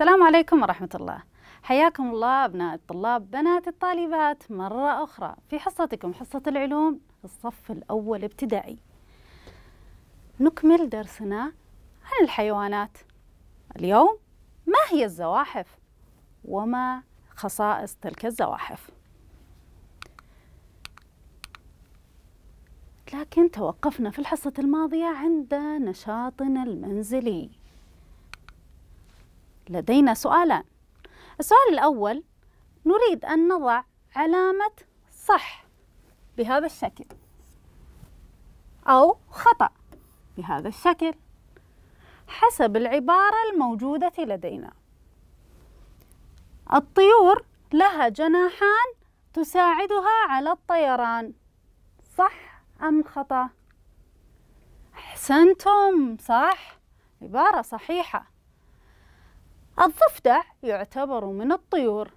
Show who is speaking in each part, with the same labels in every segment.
Speaker 1: السلام عليكم ورحمة الله حياكم الله أبناء الطلاب بنات الطالبات مرة أخرى في حصتكم حصة العلوم الصف الأول ابتدائي نكمل درسنا عن الحيوانات اليوم ما هي الزواحف وما خصائص تلك الزواحف لكن توقفنا في الحصة الماضية عند نشاطنا المنزلي لدينا سؤالان السؤال الأول نريد أن نضع علامة صح بهذا الشكل أو خطأ بهذا الشكل حسب العبارة الموجودة لدينا الطيور لها جناحان تساعدها على الطيران صح أم خطأ؟ أحسنتم صح عبارة صحيحة الضفدع يعتبر من الطيور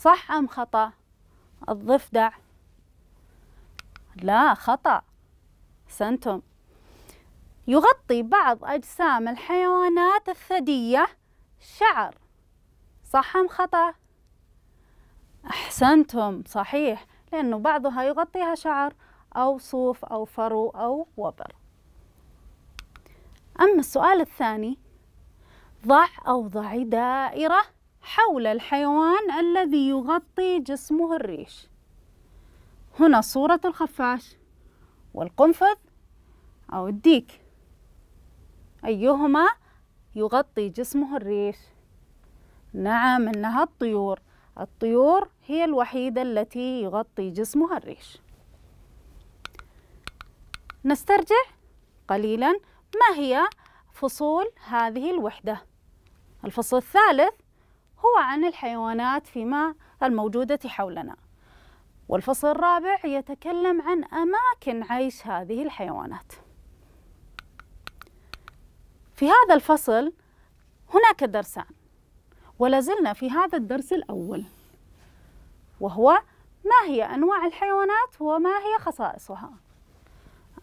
Speaker 1: صح أم خطأ؟ الضفدع لا خطأ سنتم يغطي بعض أجسام الحيوانات الثدية شعر صح أم خطأ؟ أحسنتم صحيح لأنه بعضها يغطيها شعر أو صوف أو فرو أو وبر أما السؤال الثاني ضع أو ضعي دائرة حول الحيوان الذي يغطي جسمه الريش هنا صورة الخفاش والقنفذ أو الديك أيهما يغطي جسمه الريش نعم إنها الطيور الطيور هي الوحيدة التي يغطي جسمها الريش نسترجع قليلا ما هي فصول هذه الوحده الفصل الثالث هو عن الحيوانات فيما الموجودة حولنا والفصل الرابع يتكلم عن أماكن عيش هذه الحيوانات في هذا الفصل هناك درسان ولازلنا في هذا الدرس الأول وهو ما هي أنواع الحيوانات وما هي خصائصها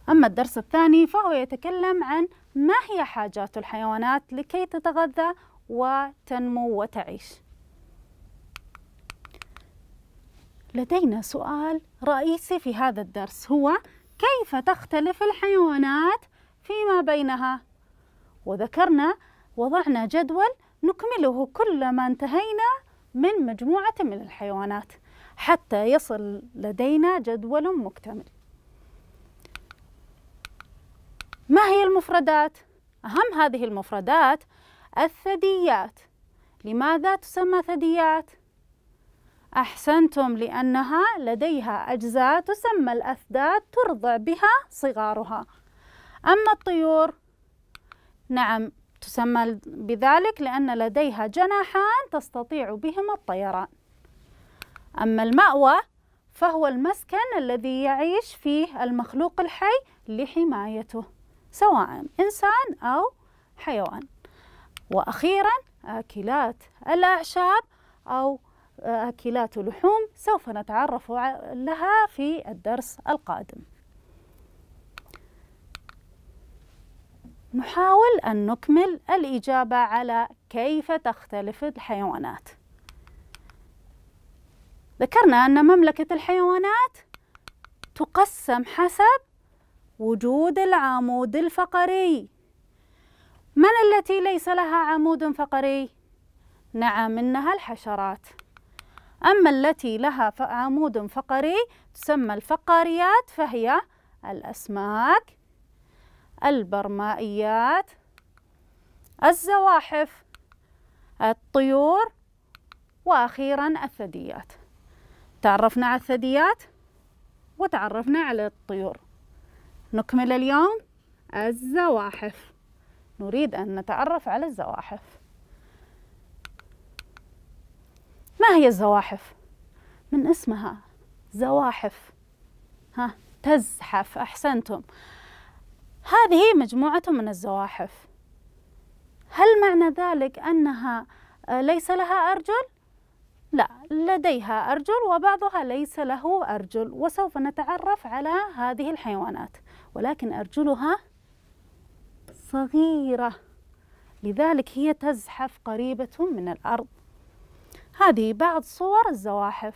Speaker 1: أما الدرس الثاني فهو يتكلم عن ما هي حاجات الحيوانات لكي تتغذى وتنمو وتعيش لدينا سؤال رئيسي في هذا الدرس هو كيف تختلف الحيوانات فيما بينها وذكرنا وضعنا جدول نكمله كلما انتهينا من مجموعة من الحيوانات حتى يصل لدينا جدول مكتمل ما هي المفردات؟ أهم هذه المفردات الثدييات لماذا تسمى ثدييات؟ أحسنتم لأنها لديها أجزاء تسمى الأثداد ترضع بها صغارها أما الطيور نعم تسمى بذلك لأن لديها جناحان تستطيع بهما الطيران أما المأوى فهو المسكن الذي يعيش فيه المخلوق الحي لحمايته سواء إنسان أو حيوان وأخيرا آكلات الأعشاب أو آه، آكلات اللحوم سوف نتعرف لها في الدرس القادم نحاول أن نكمل الإجابة على كيف تختلف الحيوانات ذكرنا أن مملكة الحيوانات تقسم حسب وجود العمود الفقري من التي ليس لها عمود فقري نعم إنها الحشرات أما التي لها عمود فقري تسمى الفقاريات فهي الأسماك البرمائيات الزواحف الطيور وأخيرا الثدييات تعرفنا على الثدييات وتعرفنا على الطيور نكمل اليوم الزواحف نريد أن نتعرف على الزواحف ما هي الزواحف؟ من اسمها زواحف ها تزحف أحسنتم هذه مجموعة من الزواحف هل معنى ذلك أنها آه، ليس لها أرجل؟ لا لديها أرجل وبعضها ليس له أرجل وسوف نتعرف على هذه الحيوانات ولكن أرجلها صغيرة لذلك هي تزحف قريبة من الأرض هذه بعض صور الزواحف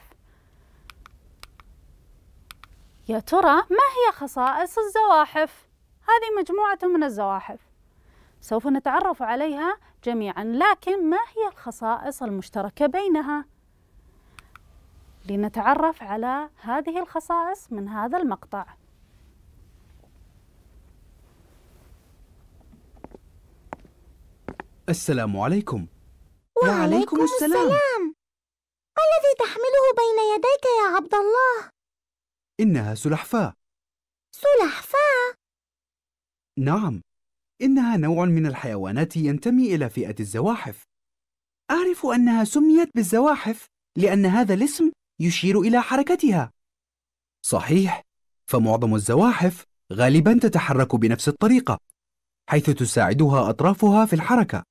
Speaker 1: يا ترى ما هي خصائص الزواحف؟ هذه مجموعة من الزواحف سوف نتعرف عليها جميعا لكن ما هي الخصائص المشتركة بينها؟ لنتعرف على هذه الخصائص من هذا المقطع
Speaker 2: السلام عليكم
Speaker 1: وعليكم السلام. السلام ما الذي تحمله بين يديك يا عبد الله؟
Speaker 2: إنها سلحفاة
Speaker 1: سلحفاة؟
Speaker 2: نعم إنها نوع من الحيوانات ينتمي إلى فئة الزواحف أعرف أنها سميت بالزواحف لأن هذا الاسم يشير إلى حركتها صحيح فمعظم الزواحف غالبا تتحرك بنفس الطريقة حيث تساعدها أطرافها في الحركة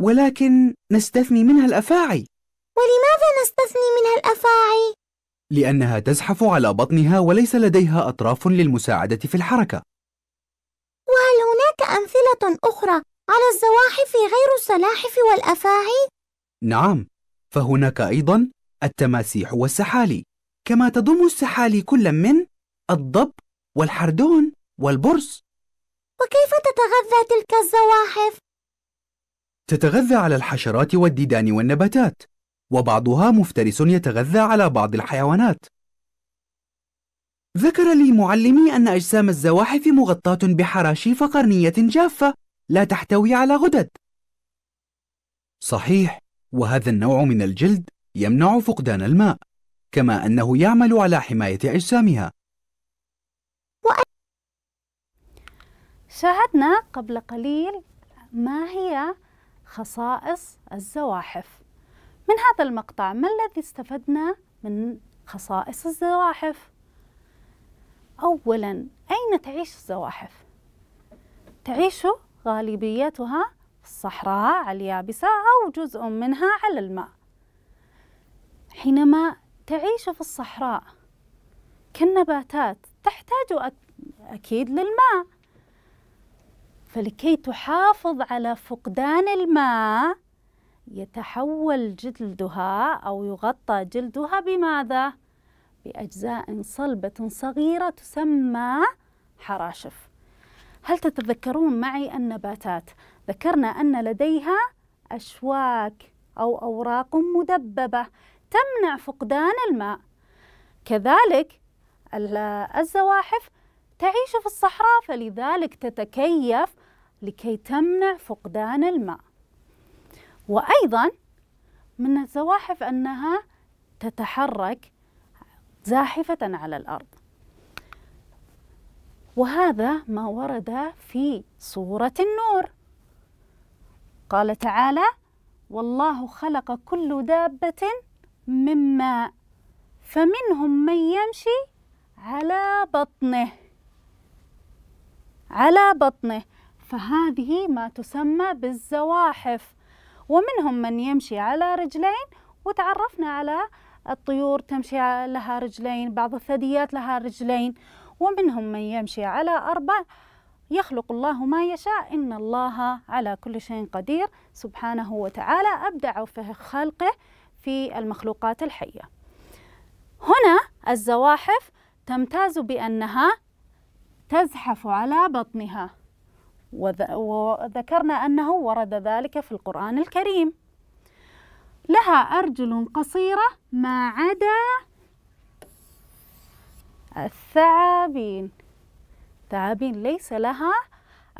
Speaker 2: ولكن نستثني منها الأفاعي ولماذا نستثني منها الأفاعي؟ لأنها تزحف على بطنها وليس لديها أطراف للمساعدة في الحركة
Speaker 1: وهل هناك أمثلة أخرى على الزواحف غير السلاحف والأفاعي؟
Speaker 2: نعم، فهناك أيضا التماسيح والسحالي كما تضم السحالي كل من الضب والحردون والبرص
Speaker 1: وكيف تتغذى تلك الزواحف؟
Speaker 2: تتغذى على الحشرات والديدان والنباتات وبعضها مفترس يتغذى على بعض الحيوانات ذكر لي معلمي أن أجسام الزواحف مغطاة بحراشيف قرنية جافة لا تحتوي على غدد صحيح وهذا النوع من الجلد يمنع فقدان الماء كما أنه يعمل على حماية أجسامها
Speaker 1: شاهدنا قبل قليل ما هي خصائص الزواحف من هذا المقطع ما الذي استفدنا من خصائص الزواحف اولا اين تعيش الزواحف تعيش غالبيتها في الصحراء على اليابسه او جزء منها على الماء حينما تعيش في الصحراء كالنباتات تحتاج أكيد للماء فلكي تحافظ على فقدان الماء يتحول جلدها أو يغطى جلدها بماذا؟ بأجزاء صلبة صغيرة تسمى حراشف هل تتذكرون معي النباتات؟ ذكرنا أن لديها أشواك أو أوراق مدببة تمنع فقدان الماء كذلك الزواحف تعيش في الصحراء فلذلك تتكيف لكي تمنع فقدان الماء وأيضا من الزواحف أنها تتحرك زاحفة على الأرض وهذا ما ورد في سورة النور قال تعالى والله خلق كل دابة من ماء فمنهم من يمشي على بطنه على بطنه فهذه ما تسمى بالزواحف ومنهم من يمشي على رجلين وتعرفنا على الطيور تمشي لها رجلين بعض الثدييات لها رجلين ومنهم من يمشي على أربع يخلق الله ما يشاء إن الله على كل شيء قدير سبحانه وتعالى أبدع في خلقه في المخلوقات الحية هنا الزواحف تمتاز بأنها تزحف على بطنها وذكرنا أنه ورد ذلك في القرآن الكريم لها أرجل قصيرة ما عدا الثعابين الثعابين ليس لها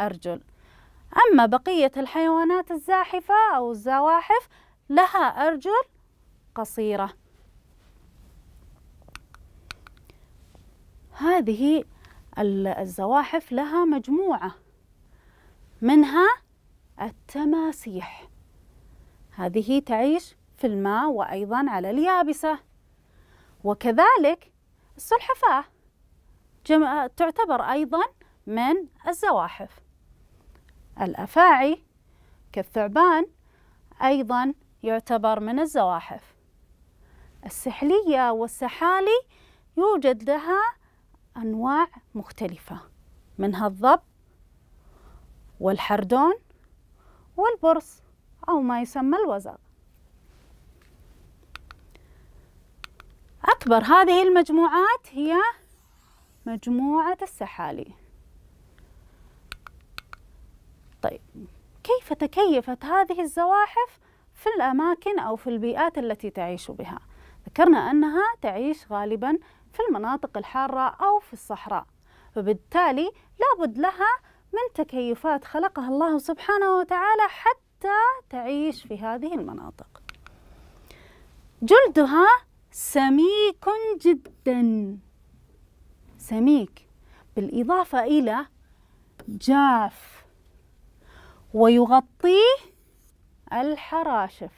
Speaker 1: أرجل أما بقية الحيوانات الزاحفة أو الزواحف لها أرجل قصيرة هذه الزواحف لها مجموعة منها التماسيح هذه تعيش في الماء وأيضا على اليابسة وكذلك السلحفاة تعتبر أيضا من الزواحف الأفاعي كالثعبان أيضا يعتبر من الزواحف السحلية والسحالي يوجد لها أنواع مختلفة منها الضب والحردون والبرص أو ما يسمى الوزغ أكبر هذه المجموعات هي مجموعة السحالي طيب كيف تكيفت هذه الزواحف في الأماكن أو في البيئات التي تعيش بها ذكرنا أنها تعيش غالبا في المناطق الحارة أو في الصحراء وبالتالي لابد لها من تكيفات خلقها الله سبحانه وتعالى حتى تعيش في هذه المناطق جلدها سميك جدا سميك بالإضافة إلى جاف ويغطيه الحراشف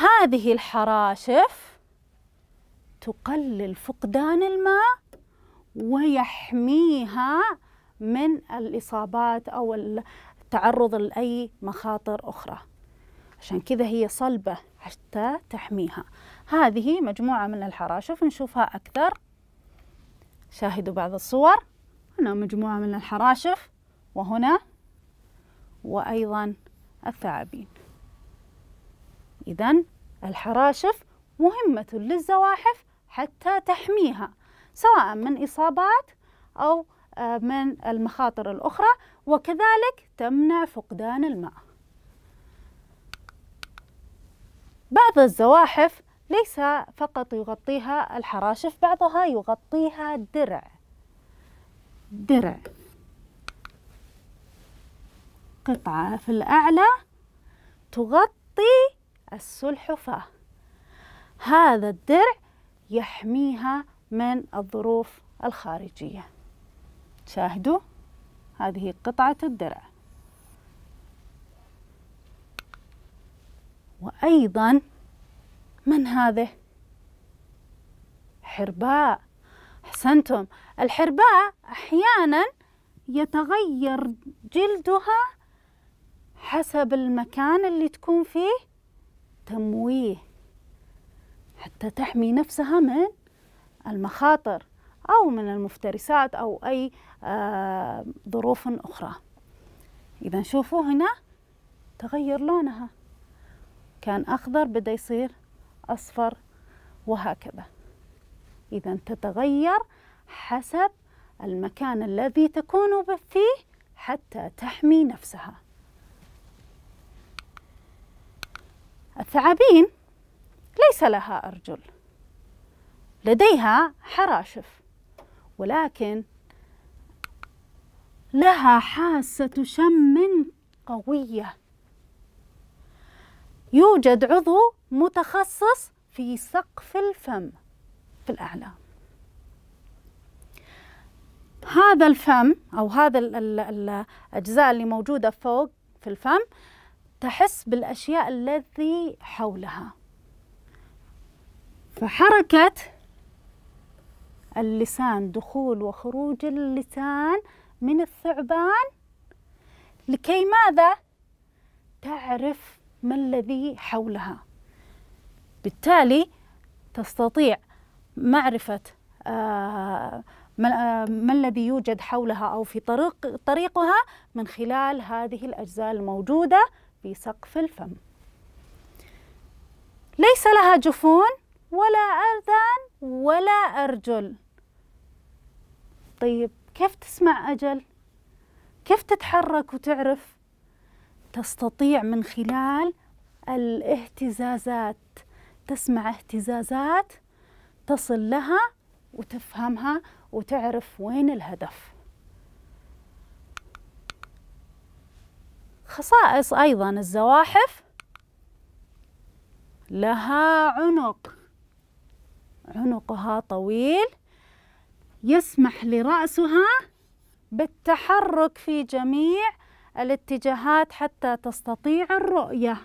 Speaker 1: هذه الحراشف تقلل فقدان الماء ويحميها من الإصابات أو التعرض لأي مخاطر أخرى عشان كذا هي صلبة حتى تحميها هذه مجموعة من الحراشف نشوفها أكثر شاهدوا بعض الصور هنا مجموعة من الحراشف وهنا وأيضا الثعابين إذا الحراشف مهمة للزواحف حتى تحميها سواء من إصابات أو آه، من المخاطر الأخرى وكذلك تمنع فقدان الماء بعض الزواحف ليس فقط يغطيها الحراشف بعضها يغطيها درع درع قطعة في الأعلى تغطي السلحفاة هذا الدرع يحميها من الظروف الخارجية شاهدوا هذه قطعة الدرع وأيضا من هذه؟ حرباء أحسنتم الحرباء أحيانا يتغير جلدها حسب المكان اللي تكون فيه تمويه حتى تحمي نفسها من المخاطر أو من المفترسات أو أي آه، ظروف أخرى إذا شوفوا هنا تغير لونها كان أخضر بدأ يصير أصفر وهكذا إذا تتغير حسب المكان الذي تكون فيه حتى تحمي نفسها الثعابين ليس لها أرجل لديها حراشف ولكن لها حاسة شم قوية يوجد عضو متخصص في سقف الفم في الأعلى هذا الفم أو هذا الأجزاء اللي موجودة فوق في الفم تحس بالأشياء التي حولها فحركة اللسان دخول وخروج اللسان من الثعبان لكي ماذا تعرف ما الذي حولها بالتالي تستطيع معرفة آه، آه، ما الذي يوجد حولها أو في طريق طريقها من خلال هذه الأجزاء الموجودة في سقف الفم ليس لها جفون ولا أذان ولا أرجل طيب كيف تسمع أجل؟ كيف تتحرك وتعرف؟ تستطيع من خلال الاهتزازات تسمع اهتزازات تصل لها وتفهمها وتعرف وين الهدف خصائص أيضا الزواحف لها عنق عنقها طويل يسمح لرأسها بالتحرك في جميع الاتجاهات حتى تستطيع الرؤية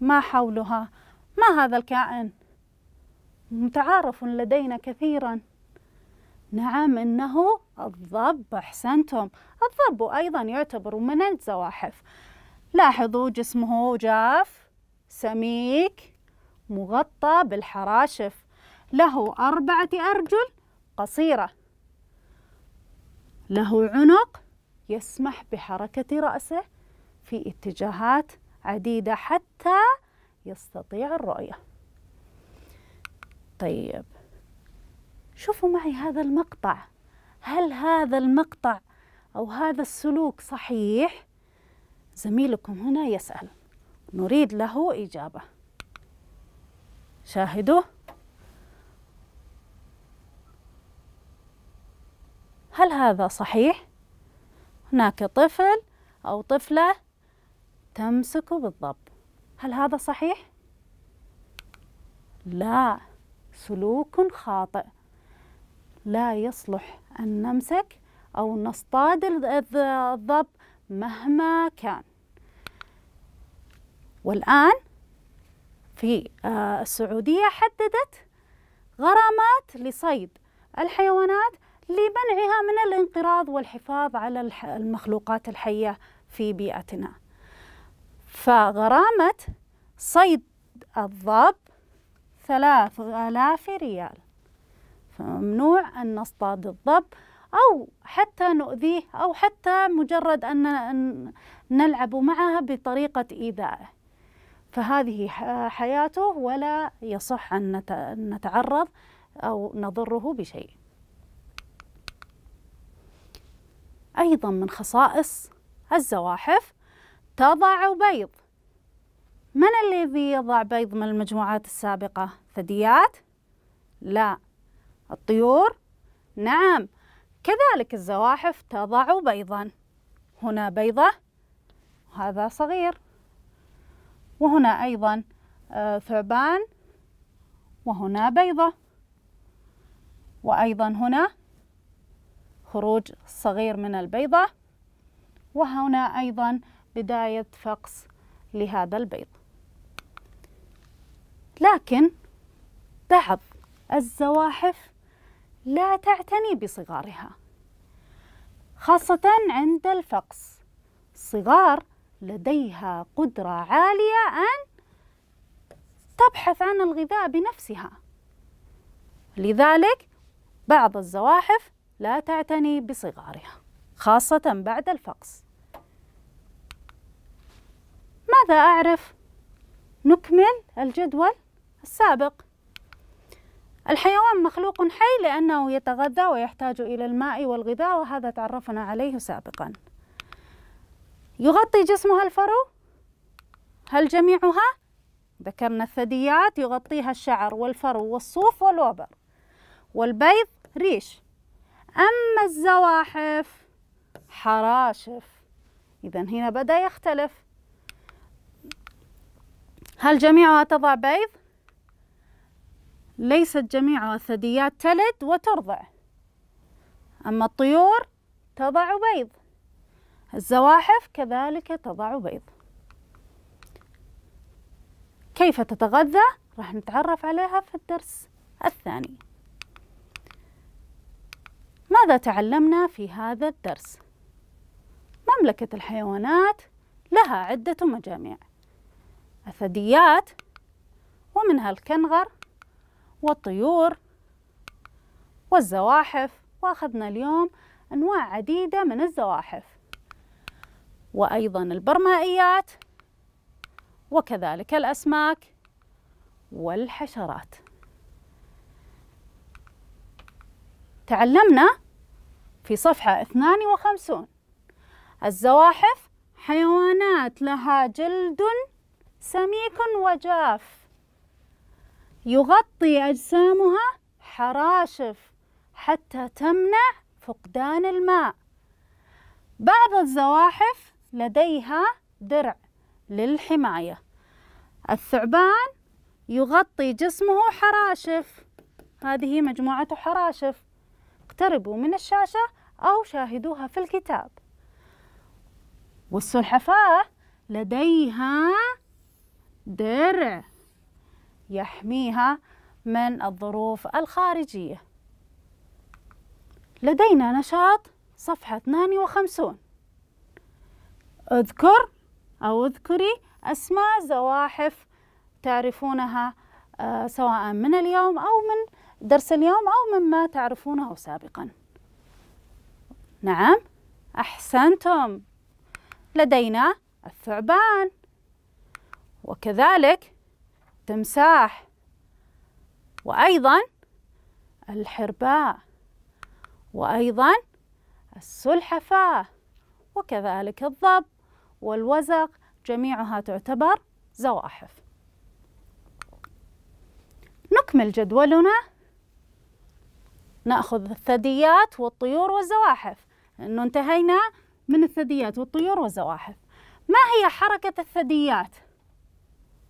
Speaker 1: ما حولها ما هذا الكائن متعارف لدينا كثيرا نعم إنه الضب أحسنتم الضب أيضا يعتبر من الزواحف لاحظوا جسمه جاف سميك مغطى بالحراشف له أربعة أرجل قصيرة له عنق يسمح بحركة رأسه في اتجاهات عديدة حتى يستطيع الرؤية طيب شوفوا معي هذا المقطع هل هذا المقطع أو هذا السلوك صحيح؟ زميلكم هنا يسأل نريد له إجابة شاهدوا هل هذا صحيح؟ هناك طفل أو طفلة تمسك بالضب هل هذا صحيح؟ لا سلوك خاطئ لا يصلح أن نمسك أو نصطاد الضب مهما كان والآن في آه، السعودية حددت غرامات لصيد الحيوانات لمنعها من الانقراض والحفاظ على المخلوقات الحية في بيئتنا فغرامة صيد الضب ثلاث آلاف ريال فممنوع أن نصطاد الضب أو حتى نؤذيه أو حتى مجرد أن نلعب معها بطريقة إيذائه فهذه حياته ولا يصح أن نتعرض أو نضره بشيء أيضا من خصائص الزواحف تضع بيض من الذي يضع بيض من المجموعات السابقة؟ ثدييات؟ لا الطيور؟ نعم كذلك الزواحف تضع بيضا هنا بيضة وهذا صغير وهنا أيضا آه، ثعبان وهنا بيضة وأيضا هنا خروج صغير من البيضة وهنا أيضا بداية فقس لهذا البيض لكن بعض الزواحف لا تعتني بصغارها خاصة عند الفقس صغار لديها قدرة عالية أن تبحث عن الغذاء بنفسها لذلك بعض الزواحف لا تعتني بصغارها خاصة بعد الفقس ماذا أعرف؟ نكمل الجدول السابق الحيوان مخلوق حي لأنه يتغذى ويحتاج إلى الماء والغذاء وهذا تعرفنا عليه سابقاً يغطي جسمها الفرو هل جميعها ذكرنا الثدييات يغطيها الشعر والفرو والصوف والوبر والبيض ريش أما الزواحف حراشف إذا هنا بدأ يختلف هل جميعها تضع بيض؟ ليست جميعها الثدييات تلد وترضع أما الطيور تضع بيض الزواحف كذلك تضع بيض كيف تتغذى راح نتعرف عليها في الدرس الثاني ماذا تعلمنا في هذا الدرس مملكة الحيوانات لها عدة مجاميع الثدييات ومنها الكنغر والطيور والزواحف واخذنا اليوم أنواع عديدة من الزواحف وأيضا البرمائيات وكذلك الأسماك والحشرات تعلمنا في صفحة 52 الزواحف حيوانات لها جلد سميك وجاف يغطي أجسامها حراشف حتى تمنع فقدان الماء بعض الزواحف لديها درع للحماية الثعبان يغطي جسمه حراشف هذه مجموعة حراشف اقتربوا من الشاشة أو شاهدوها في الكتاب والسلحفاة لديها درع يحميها من الظروف الخارجية لدينا نشاط صفحة 52 اذكر أو اذكري أسماء زواحف تعرفونها آه، سواء من اليوم أو من درس اليوم أو مما تعرفونه سابقا نعم أحسنتم لدينا الثعبان وكذلك تمساح وأيضا الحرباء وأيضا السلحفاة وكذلك الضب والوزق جميعها تعتبر زواحف نكمل جدولنا نأخذ الثدييات والطيور والزواحف لأنه انتهينا من الثدييات والطيور والزواحف ما هي حركة الثدييات؟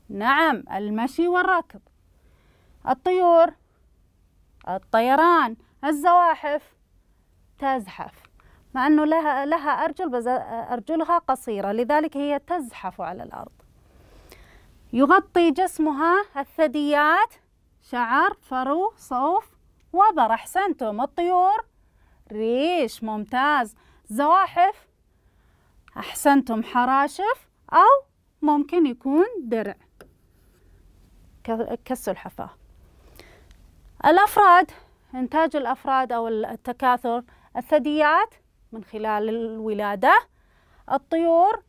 Speaker 1: نعم المشي والركض الطيور الطيران الزواحف تزحف مع أنه لها, لها أرجل بس أرجلها قصيرة لذلك هي تزحف على الأرض يغطي جسمها الثدييات شعر فرو صوف وبر أحسنتم الطيور ريش ممتاز زواحف أحسنتم حراشف أو ممكن يكون درع كالسلحفاة الأفراد إنتاج الأفراد أو التكاثر الثدييات من خلال الولادة الطيور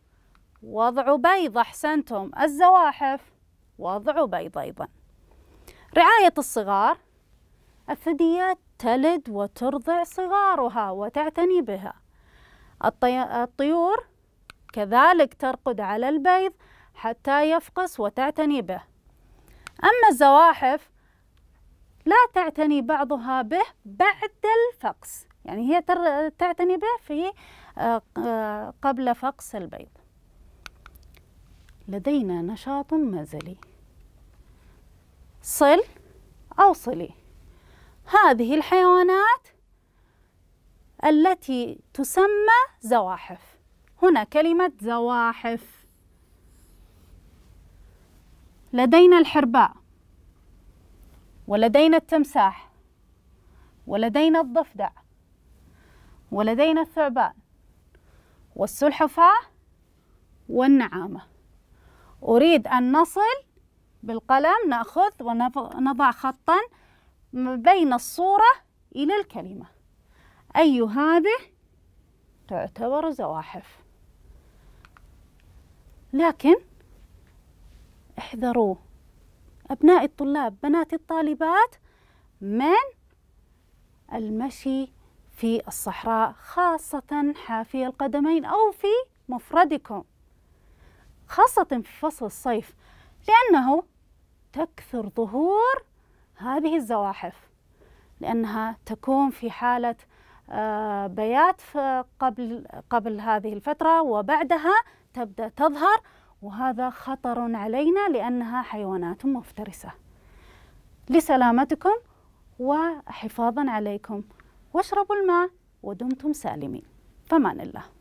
Speaker 1: وضعوا بيض أحسنتم الزواحف وضعوا بيض أيضا رعاية الصغار الثدييات تلد وترضع صغارها وتعتني بها الطي... الطيور كذلك ترقد على البيض حتى يفقس وتعتني به أما الزواحف لا تعتني بعضها به بعد الفقس يعني هي تعتني به في آه، آه، قبل فقس البيض لدينا نشاط مزلي صل أو صلي هذه الحيوانات التي تسمى زواحف هنا كلمة زواحف لدينا الحرباء ولدينا التمساح ولدينا الضفدع ولدينا الثعبان والسلحفاة والنعامة أريد أن نصل بالقلم نأخذ ونضع خطا بين الصورة إلى الكلمة أي هذه تعتبر زواحف لكن احذروا أبناء الطلاب بنات الطالبات من المشي في الصحراء خاصة حافي القدمين أو في مفردكم خاصة في فصل الصيف لأنه تكثر ظهور هذه الزواحف لأنها تكون في حالة آه، بيات قبل قبل هذه الفترة وبعدها تبدأ تظهر وهذا خطر علينا لأنها حيوانات مفترسة لسلامتكم وحفاظا عليكم واشربوا الماء ودمتم سالمين فمان الله